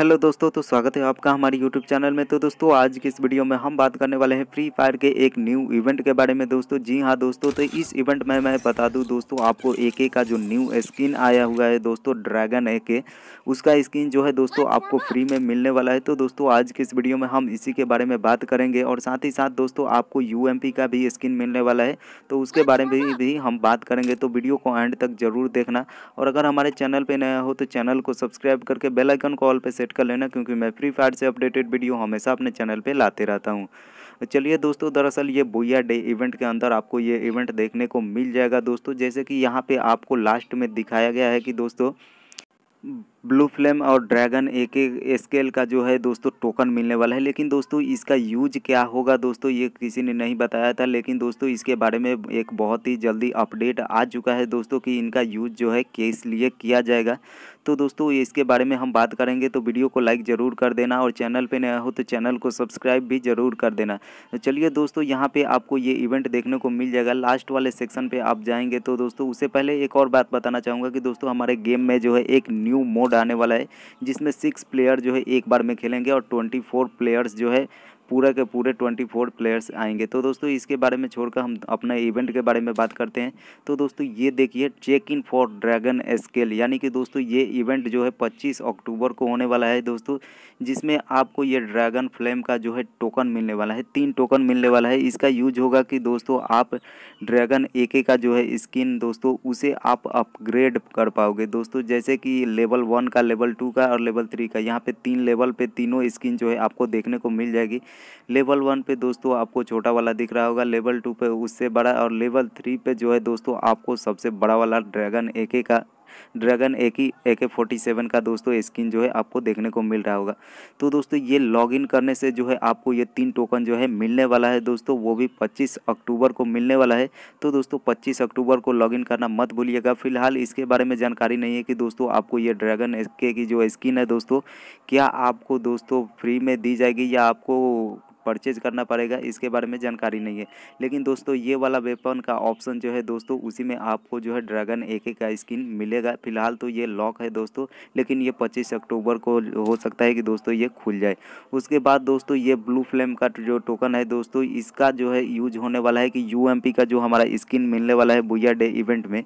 Hello दोस्तों तो स्वागत है आपका हमारे यूट्यूब चैनल में तो दोस्तों आज की इस वीडियो में हम बात करने वाले हैं फ्री फायर के एक न्यू इवेंट के बारे में दोस्तों जी हाँ दोस्तों तो इस इवेंट में मैं बता दूं दोस्तों आपको ए के का जो न्यू स्किन आया हुआ है दोस्तों ड्रैगन ए के उसका स्किन जो है दोस्तों आपको फ्री में मिलने वाला है तो दोस्तों आज की इस वीडियो में हम इसी के बारे में बात करेंगे और साथ ही साथ दोस्तों आपको यू का भी स्किन मिलने वाला है तो उसके बारे में भी हम बात करेंगे तो वीडियो को एंड तक जरूर देखना और अगर हमारे चैनल पर नया हो तो चैनल को सब्सक्राइब करके बेलाइकन कॉल पर सेट सब्सक्राइब कर लेना क्योंकि मैं फ्री फायर से अपडेटेड वीडियो हमेशा अपने चैनल पर लाते रहता हूँ चलिए दोस्तों दरअसल ये बोया डे इवेंट के अंदर आपको ये इवेंट देखने को मिल जाएगा दोस्तों जैसे कि यहाँ पे आपको लास्ट में दिखाया गया है कि दोस्तों ब्लू फ्लेम और ड्रैगन एक एक स्केल का जो है दोस्तों टोकन मिलने वाला है लेकिन दोस्तों इसका यूज क्या होगा दोस्तों ये किसी ने नहीं बताया था लेकिन दोस्तों इसके बारे में एक बहुत ही जल्दी अपडेट आ चुका है दोस्तों कि इनका यूज जो है किस लिए किया जाएगा तो दोस्तों ये इसके बारे में हम बात करेंगे तो वीडियो को लाइक ज़रूर कर देना और चैनल पर नया हो तो चैनल को सब्सक्राइब भी ज़रूर कर देना तो चलिए दोस्तों यहाँ पर आपको ये इवेंट देखने को मिल जाएगा लास्ट वाले सेक्शन पर आप जाएंगे तो दोस्तों उससे पहले एक और बात बताना चाहूँगा कि दोस्तों हमारे गेम में जो है एक न्यू मोड आने वाला है जिसमें सिक्स प्लेयर जो है एक बार में खेलेंगे और ट्वेंटी प्लेयर्स जो है पूरा के पूरे ट्वेंटी फोर प्लेयर्स आएंगे तो दोस्तों इसके बारे में छोड़कर हम अपने इवेंट के बारे में बात करते हैं तो दोस्तों ये देखिए check in for dragon scale यानी कि दोस्तों ये इवेंट जो है पच्चीस अक्टूबर को होने वाला है दोस्तों जिसमें आपको ये ड्रैगन फ्लेम का जो है टोकन मिलने वाला है तीन टोकन मिलने वाला है इसका यूज होगा कि दोस्तों आप ड्रैगन ए का जो है स्किन दोस्तों उसे आप अपग्रेड कर पाओगे दोस्तों जैसे कि लेवल वन का लेवल टू का और लेवल थ्री का यहाँ पे तीन लेवल पे तीनों स्किन जो है आपको देखने को मिल जाएगी लेवल वन पे दोस्तों आपको छोटा वाला दिख रहा होगा लेवल टू पे उससे बड़ा और लेवल थ्री पे जो है दोस्तों आपको सबसे बड़ा वाला ड्रैगन एक का ड्रैगन ए की ए के फोर्टी सेवन का दोस्तों स्किन जो है आपको देखने को मिल रहा होगा तो दोस्तों ये लॉगिन करने से जो है आपको ये तीन टोकन जो है मिलने वाला है दोस्तों वो भी पच्चीस अक्टूबर को मिलने वाला है तो दोस्तों पच्चीस अक्टूबर को लॉगिन करना मत भूलिएगा फिलहाल इसके बारे में जानकारी नहीं है कि दोस्तों आपको ये ड्रैगन ए की जो स्किन है दोस्तों क्या आपको दोस्तों फ्री में दी जाएगी या आपको परचेज करना पड़ेगा इसके बारे में जानकारी नहीं है लेकिन दोस्तों ये वाला वेपन का ऑप्शन जो है दोस्तों उसी में आपको जो है ड्रैगन ए का स्किन मिलेगा फिलहाल तो ये लॉक है दोस्तों लेकिन ये पच्चीस अक्टूबर को हो सकता है कि दोस्तों ये खुल जाए उसके बाद दोस्तों ये ब्लू फ्लेम का जो टोकन है दोस्तों इसका जो है यूज होने वाला है कि यू का जो हमारा स्किन मिलने वाला है बुया डे इवेंट में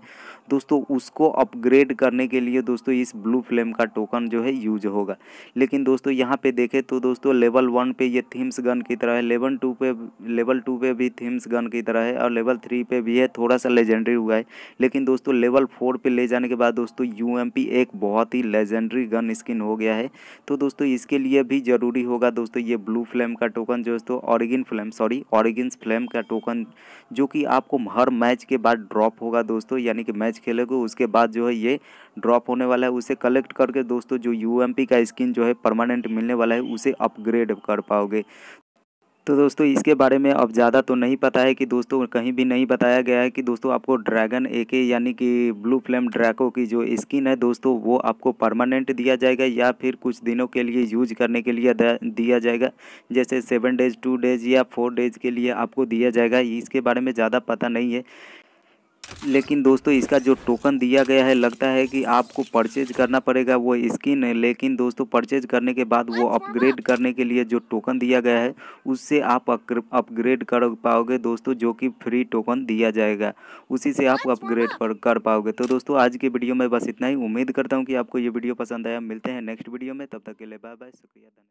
दोस्तों उसको अपग्रेड करने के लिए दोस्तों इस ब्लू फ्लेम का टोकन जो है यूज होगा लेकिन दोस्तों यहाँ पे देखें तो दोस्तों लेवल वन पे ये थीम्स गन की तरह है लेवल टू पे लेवल टू पे भी थीम्स गन की तरह है और लेवल थ्री पे भी है थोड़ा सा लेजेंडरी हुआ है लेकिन दोस्तों लेवल फोर पे ले जाने के बाद दोस्तों यू एक बहुत ही लेजेंडरी गन स्किन हो गया है तो दोस्तों इसके लिए भी ज़रूरी होगा दोस्तों ये ब्लू फ्लेम का टोकन जो दोस्तों origin flame sorry origin flame का टोकन जो कि आपको हर मैच के बाद ड्रॉप होगा दोस्तों यानी कि मैच खेलेगा उसके बाद जो है ये ड्रॉप होने वाला है उसे कलेक्ट करके दोस्तों जो यू का स्किन जो है परमानेंट मिलने वाला है उसे अपग्रेड कर पाओगे तो दोस्तों इसके बारे में अब ज़्यादा तो नहीं पता है कि दोस्तों कहीं भी नहीं बताया गया है कि दोस्तों आपको ड्रैगन ए के यानी कि ब्लू फ्लेम ड्रैको की जो स्किन है दोस्तों वो आपको परमानेंट दिया जाएगा या फिर कुछ दिनों के लिए यूज करने के लिए दिया जाएगा जैसे सेवन डेज टू डेज या फोर डेज के लिए आपको दिया जाएगा इसके बारे में ज़्यादा पता नहीं है लेकिन दोस्तों इसका जो टोकन दिया गया है लगता है कि आपको परचेज करना पड़ेगा वो स्किन है लेकिन दोस्तों परचेज करने के बाद वो अपग्रेड अच्छा। करने के लिए जो टोकन दिया गया है उससे आप अपग्रेड कर पाओगे दोस्तों जो कि फ्री टोकन दिया जाएगा उसी से आप अपग्रेड अच्छा। कर पाओगे तो दोस्तों आज की वीडियो में बस इतना ही उम्मीद करता हूँ कि आपको ये वीडियो पसंद आया मिलते हैं नेक्स्ट वीडियो में तब तक के लिए बाय बाय शुक्रिया